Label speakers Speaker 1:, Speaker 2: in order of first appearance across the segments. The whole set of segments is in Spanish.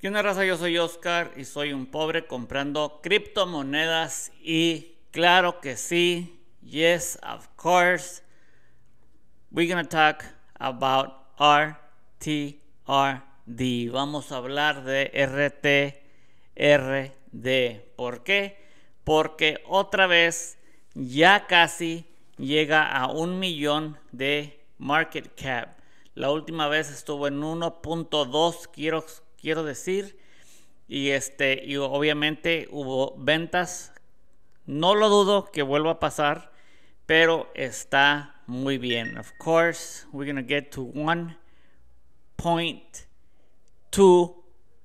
Speaker 1: ¿Qué onda raza? Yo soy Oscar y soy un pobre comprando criptomonedas y claro que sí, yes of course, we're gonna talk about RTRD. Vamos a hablar de RTRD. ¿Por qué? Porque otra vez ya casi llega a un millón de market cap. La última vez estuvo en 1.2, quiero quiero decir. Y este, y obviamente hubo ventas. No lo dudo que vuelva a pasar, pero está muy bien. Of course, we're gonna get to 1.2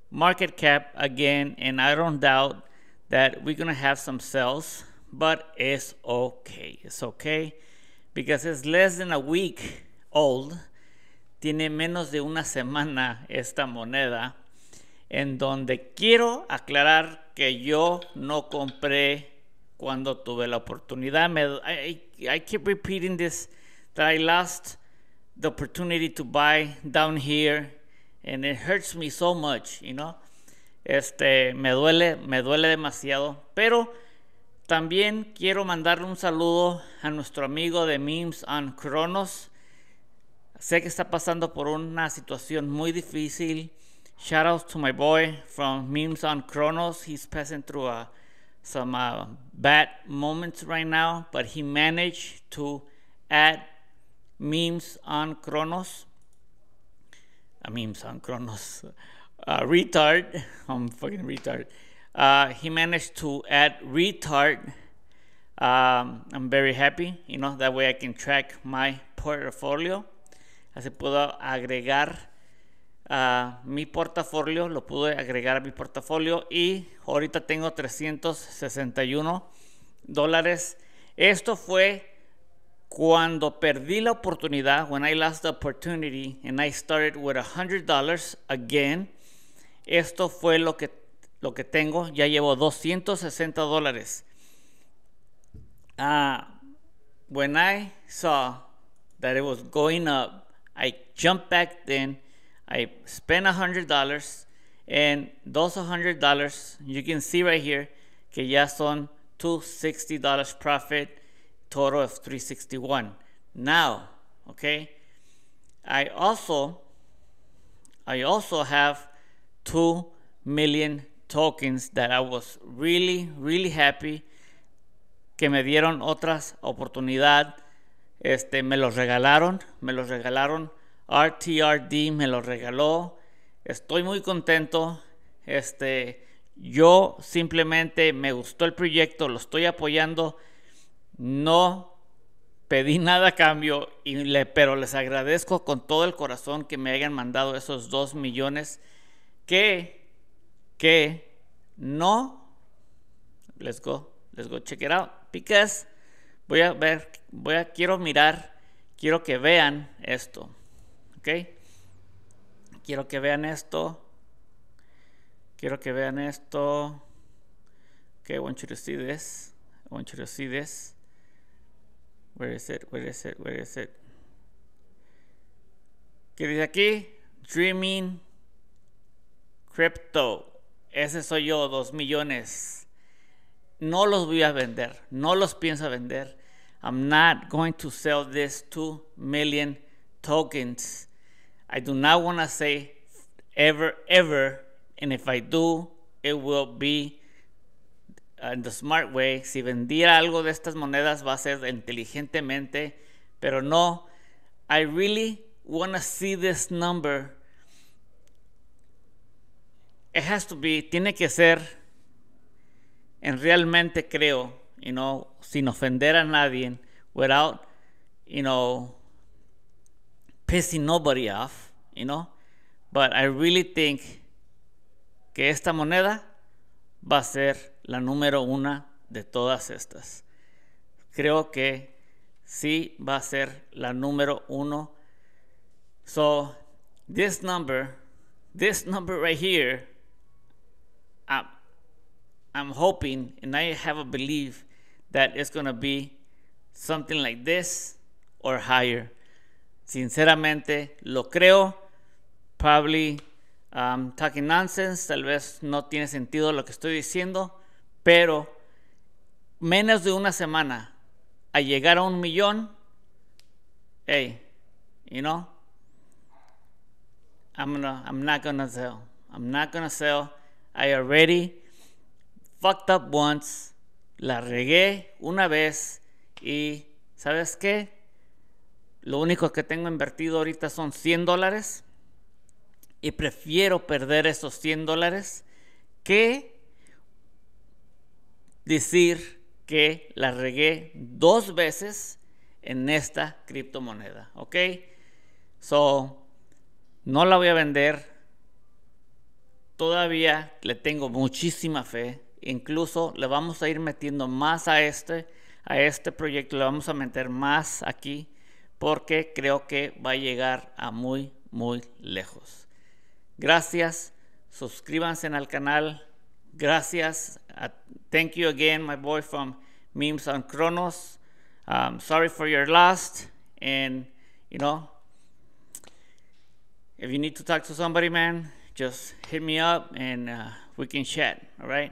Speaker 1: market cap again, and I don't doubt that we're gonna have some sales, but it's okay. It's okay because it's less than a week old. Tiene menos de una semana esta moneda en donde quiero aclarar que yo no compré cuando tuve la oportunidad. Me, I, keep repeating this, that I lost the opportunity to buy down here, and it hurts me so much, you know. Este, me duele, me duele demasiado. Pero también quiero mandarle un saludo a nuestro amigo de Memes on Cronos. Sé que está pasando por una situación muy difícil Shoutouts to my boy from Memes on Kronos. He's passing through uh, some uh, bad moments right now, but he managed to add Memes on Kronos. Uh, memes on Kronos. Uh, retard. I'm fucking retard. Uh, he managed to add retard. Um, I'm very happy, you know, that way I can track my portfolio. Así puedo agregar mi portafolio, lo pude agregar a mi portafolio y ahorita tengo 361 dólares. Esto fue cuando perdí la oportunidad, when I lost the opportunity and I started with $100 again. Esto fue lo que, lo que tengo, ya llevo 260 dólares. ah when I saw that it was going up, I jumped back then I spent $100 and those $100, you can see right here, que ya son $260 profit, total of 361. Now, okay, I also, I also have 2 million tokens that I was really, really happy que me dieron otras oportunidad. Este, me los regalaron, me los regalaron RTRD me lo regaló. Estoy muy contento. Este, yo simplemente me gustó el proyecto, lo estoy apoyando. No pedí nada a cambio, y pero les agradezco con todo el corazón que me hayan mandado esos dos millones que, que no. Let's go, let's go check it out. Because voy a ver, voy a, quiero mirar, quiero que vean esto. ¿Ok? Quiero que vean esto. Quiero que vean esto. ¿Qué? I want you to see this. I want you to see this. Where is it? Where is it? Where is it? ¿Qué dice aquí? Dreaming Crypto. Ese soy yo, dos millones. No los voy a vender. No los pienso vender. I'm not going to sell this two million tokens. I do not want to say ever, ever. And if I do, it will be uh, in the smart way. Si vendiera algo de estas monedas, va a ser inteligentemente. Pero no, I really want to see this number. It has to be, tiene que ser, en realmente creo, you know, sin ofender a nadie, without, you know, pissing nobody off. you know? But I really think que esta moneda va a ser la número una de todas estas. Creo que sí va a ser la número uno. So, this number, this number right here, I'm, I'm hoping and I have a belief that it's going to be something like this or higher. Sinceramente, lo creo probably um, talking nonsense, tal vez no tiene sentido lo que estoy diciendo, pero menos de una semana a llegar a un millón, hey, you know, I'm I'm not gonna sell. I'm not gonna sell. I already fucked up once. La regué una vez y ¿sabes qué? Lo único que tengo invertido ahorita son 100 dólares y prefiero perder esos 100 dólares que decir que la regué dos veces en esta criptomoneda. ¿Ok? So, no la voy a vender. Todavía le tengo muchísima fe. Incluso le vamos a ir metiendo más a este, a este proyecto. Le vamos a meter más aquí porque creo que va a llegar a muy, muy lejos. Gracias. Suscríbanse al canal. Gracias. Uh, thank you again, my boy from Memes on Kronos. Um, sorry for your loss. And, you know, if you need to talk to somebody, man, just hit me up and uh, we can chat. All right.